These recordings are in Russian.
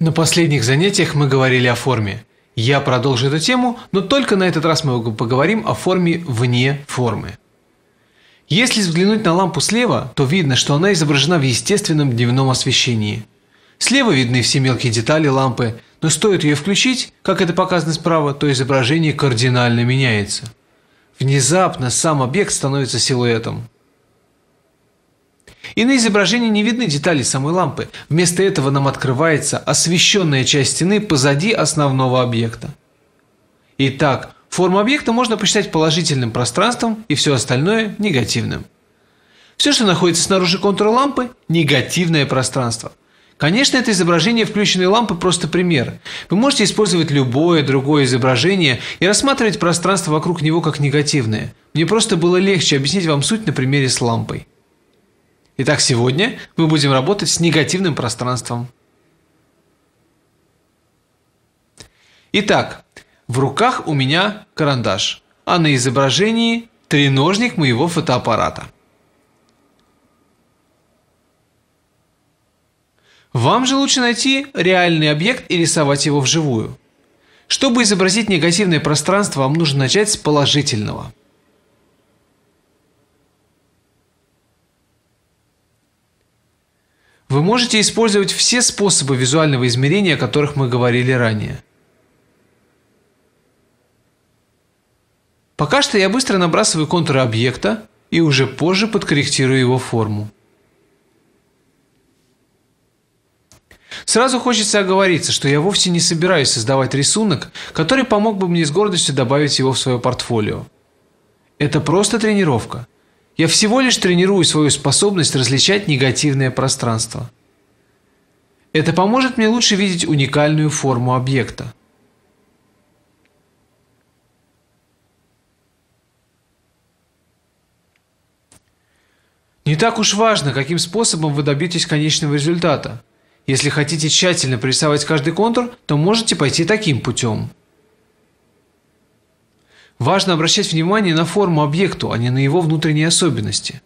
На последних занятиях мы говорили о форме. Я продолжу эту тему, но только на этот раз мы поговорим о форме вне формы. Если взглянуть на лампу слева, то видно, что она изображена в естественном дневном освещении. Слева видны все мелкие детали лампы, но стоит ее включить, как это показано справа, то изображение кардинально меняется. Внезапно сам объект становится силуэтом. И на изображении не видны детали самой лампы. Вместо этого нам открывается освещенная часть стены позади основного объекта. Итак, форму объекта можно посчитать положительным пространством и все остальное – негативным. Все, что находится снаружи контура лампы – негативное пространство – Конечно, это изображение включенной лампы просто пример. Вы можете использовать любое другое изображение и рассматривать пространство вокруг него как негативное. Мне просто было легче объяснить вам суть на примере с лампой. Итак, сегодня мы будем работать с негативным пространством. Итак, в руках у меня карандаш, а на изображении треножник моего фотоаппарата. Вам же лучше найти реальный объект и рисовать его вживую. Чтобы изобразить негативное пространство, вам нужно начать с положительного. Вы можете использовать все способы визуального измерения, о которых мы говорили ранее. Пока что я быстро набрасываю контуры объекта и уже позже подкорректирую его форму. Сразу хочется оговориться, что я вовсе не собираюсь создавать рисунок, который помог бы мне с гордостью добавить его в свое портфолио. Это просто тренировка. Я всего лишь тренирую свою способность различать негативное пространство. Это поможет мне лучше видеть уникальную форму объекта. Не так уж важно, каким способом вы добьетесь конечного результата – если хотите тщательно прорисовать каждый контур, то можете пойти таким путем. Важно обращать внимание на форму объекту, а не на его внутренние особенности.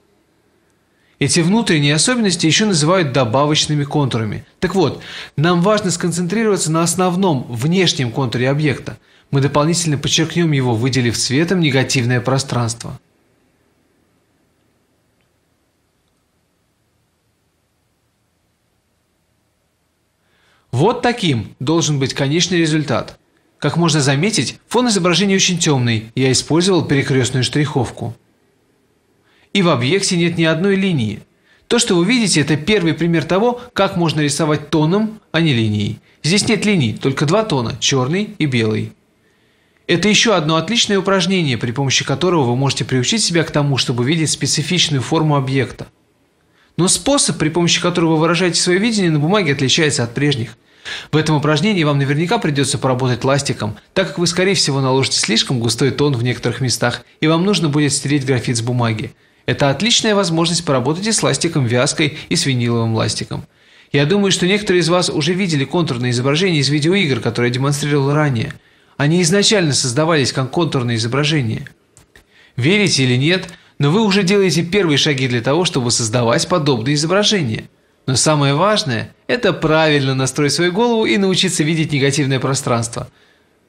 Эти внутренние особенности еще называют добавочными контурами. Так вот, нам важно сконцентрироваться на основном, внешнем контуре объекта. Мы дополнительно подчеркнем его, выделив цветом негативное пространство. Вот таким должен быть конечный результат. Как можно заметить, фон изображения очень темный, я использовал перекрестную штриховку. И в объекте нет ни одной линии. То, что вы видите, это первый пример того, как можно рисовать тоном, а не линией. Здесь нет линий, только два тона – черный и белый. Это еще одно отличное упражнение, при помощи которого вы можете приучить себя к тому, чтобы видеть специфичную форму объекта. Но способ, при помощи которого вы выражаете свое видение на бумаге, отличается от прежних – в этом упражнении вам наверняка придется поработать ластиком, так как вы скорее всего наложите слишком густой тон в некоторых местах и вам нужно будет стереть графит с бумаги. Это отличная возможность поработать и с ластиком вязкой, и с виниловым ластиком. Я думаю, что некоторые из вас уже видели контурные изображения из видеоигр, которые я демонстрировал ранее. Они изначально создавались как контурные изображения. Верите или нет, но вы уже делаете первые шаги для того, чтобы создавать подобные изображения – но самое важное – это правильно настроить свою голову и научиться видеть негативное пространство.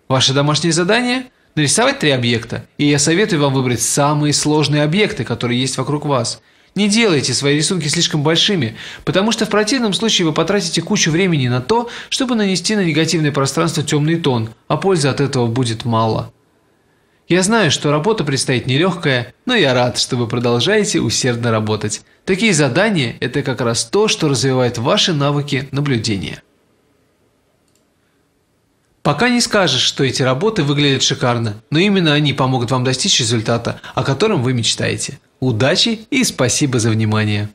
Ваше домашнее задание – нарисовать три объекта, и я советую вам выбрать самые сложные объекты, которые есть вокруг вас. Не делайте свои рисунки слишком большими, потому что в противном случае вы потратите кучу времени на то, чтобы нанести на негативное пространство темный тон, а пользы от этого будет мало. Я знаю, что работа предстоит нелегкая, но я рад, что вы продолжаете усердно работать. Такие задания – это как раз то, что развивает ваши навыки наблюдения. Пока не скажешь, что эти работы выглядят шикарно, но именно они помогут вам достичь результата, о котором вы мечтаете. Удачи и спасибо за внимание!